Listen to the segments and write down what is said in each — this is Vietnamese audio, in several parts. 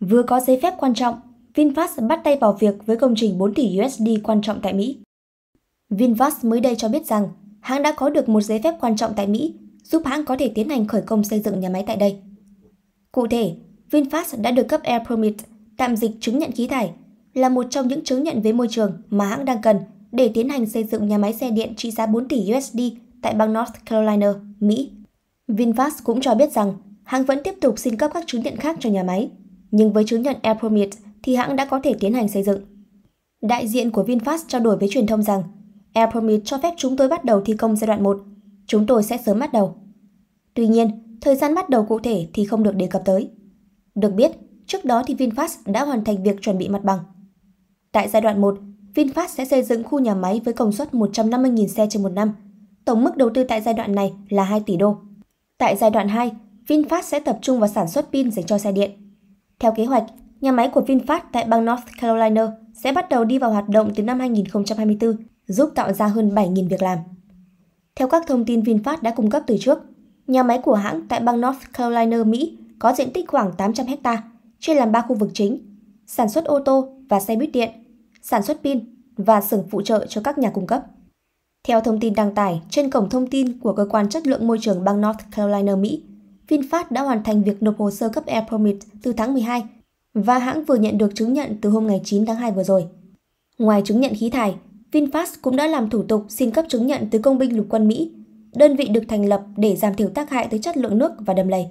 Vừa có giấy phép quan trọng, VinFast bắt tay vào việc với công trình 4 tỷ USD quan trọng tại Mỹ. VinFast mới đây cho biết rằng hãng đã có được một giấy phép quan trọng tại Mỹ giúp hãng có thể tiến hành khởi công xây dựng nhà máy tại đây. Cụ thể, VinFast đã được cấp Air Permit, tạm dịch chứng nhận khí thải, là một trong những chứng nhận về môi trường mà hãng đang cần để tiến hành xây dựng nhà máy xe điện trị giá 4 tỷ USD tại bang North Carolina, Mỹ. VinFast cũng cho biết rằng hãng vẫn tiếp tục xin cấp các chứng nhận khác cho nhà máy nhưng với chứng nhận Air Permit thì hãng đã có thể tiến hành xây dựng. Đại diện của VinFast trao đổi với truyền thông rằng Air Permit cho phép chúng tôi bắt đầu thi công giai đoạn 1. Chúng tôi sẽ sớm bắt đầu. Tuy nhiên, thời gian bắt đầu cụ thể thì không được đề cập tới. Được biết, trước đó thì VinFast đã hoàn thành việc chuẩn bị mặt bằng. Tại giai đoạn 1, VinFast sẽ xây dựng khu nhà máy với công suất 150.000 xe trên một năm. Tổng mức đầu tư tại giai đoạn này là 2 tỷ đô. Tại giai đoạn 2, VinFast sẽ tập trung vào sản xuất pin dành cho xe điện. Theo kế hoạch, nhà máy của VinFast tại bang North Carolina sẽ bắt đầu đi vào hoạt động từ năm 2024, giúp tạo ra hơn 7.000 việc làm. Theo các thông tin VinFast đã cung cấp từ trước, nhà máy của hãng tại bang North Carolina, Mỹ có diện tích khoảng 800 ha, chia làm 3 khu vực chính, sản xuất ô tô và xe buýt điện, sản xuất pin và xưởng phụ trợ cho các nhà cung cấp. Theo thông tin đăng tải trên cổng thông tin của cơ quan chất lượng môi trường bang North Carolina, Mỹ, VinFast đã hoàn thành việc nộp hồ sơ cấp Air Permit từ tháng 12 và hãng vừa nhận được chứng nhận từ hôm ngày 9 tháng 2 vừa rồi. Ngoài chứng nhận khí thải, VinFast cũng đã làm thủ tục xin cấp chứng nhận từ Công binh Lục quân Mỹ, đơn vị được thành lập để giảm thiểu tác hại tới chất lượng nước và đầm lầy.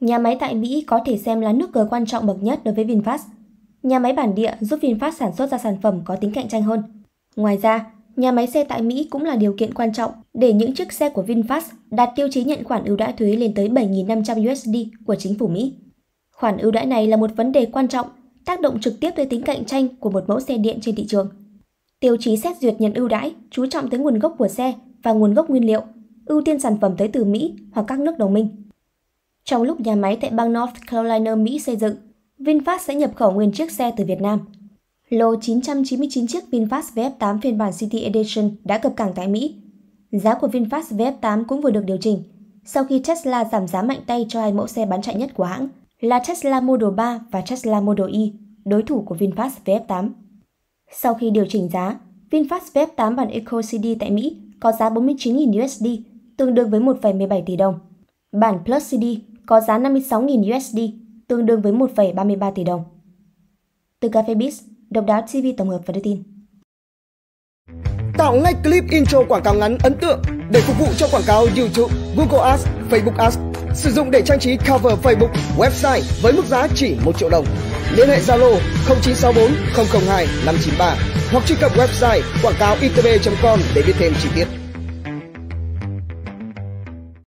Nhà máy tại Mỹ có thể xem là nước cờ quan trọng bậc nhất đối với VinFast. Nhà máy bản địa giúp VinFast sản xuất ra sản phẩm có tính cạnh tranh hơn. Ngoài ra, nhà máy xe tại Mỹ cũng là điều kiện quan trọng để những chiếc xe của VinFast đạt tiêu chí nhận khoản ưu đãi thuế lên tới 7.500 USD của chính phủ Mỹ. Khoản ưu đãi này là một vấn đề quan trọng, tác động trực tiếp tới tính cạnh tranh của một mẫu xe điện trên thị trường. Tiêu chí xét duyệt nhận ưu đãi chú trọng tới nguồn gốc của xe và nguồn gốc nguyên liệu, ưu tiên sản phẩm tới từ Mỹ hoặc các nước đồng minh. Trong lúc nhà máy tại bang North Carolina, Mỹ xây dựng, VinFast sẽ nhập khẩu nguyên chiếc xe từ Việt Nam – lô 999 chiếc VinFast VF8 phiên bản City Edition đã cập cảng tại Mỹ. Giá của VinFast VF8 cũng vừa được điều chỉnh, sau khi Tesla giảm giá mạnh tay cho hai mẫu xe bán chạy nhất của hãng là Tesla Model 3 và Tesla Model Y, đối thủ của VinFast VF8. Sau khi điều chỉnh giá, VinFast VF8 bản eco cd tại Mỹ có giá 49.000 USD, tương đương với 1,17 tỷ đồng. Bản Plus CD có giá 56.000 USD, tương đương với 1,33 tỷ đồng. Từ Cafe Biz, Độc đáo TV tổng hợp và đưa tin. Tạo ngay clip intro quảng cáo ngắn ấn tượng để phục vụ cho quảng cáo YouTube, Google Ads, Facebook Ads. Sử dụng để trang trí cover Facebook, website với mức giá chỉ 1 triệu đồng. Liên hệ Zalo 0964 002 593 hoặc truy cập website quảng cáo itb.com để biết thêm chi tiết.